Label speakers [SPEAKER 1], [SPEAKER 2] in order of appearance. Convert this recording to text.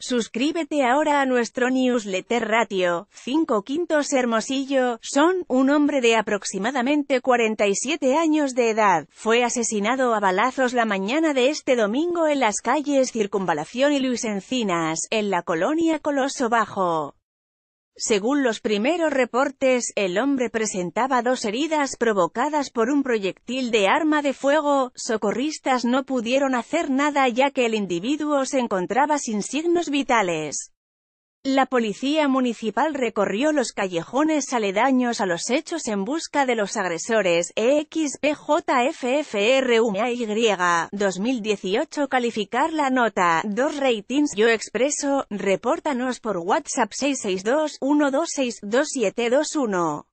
[SPEAKER 1] Suscríbete ahora a nuestro newsletter ratio, 5 quintos Hermosillo, son, un hombre de aproximadamente 47 años de edad, fue asesinado a balazos la mañana de este domingo en las calles Circunvalación y Luis Encinas, en la colonia Coloso Bajo. Según los primeros reportes, el hombre presentaba dos heridas provocadas por un proyectil de arma de fuego, socorristas no pudieron hacer nada ya que el individuo se encontraba sin signos vitales. La policía municipal recorrió los callejones aledaños a los hechos en busca de los agresores. EXPJFFRUMAY 2018 Calificar la nota. Dos ratings Yo Expreso. Repórtanos por WhatsApp 662 126 2721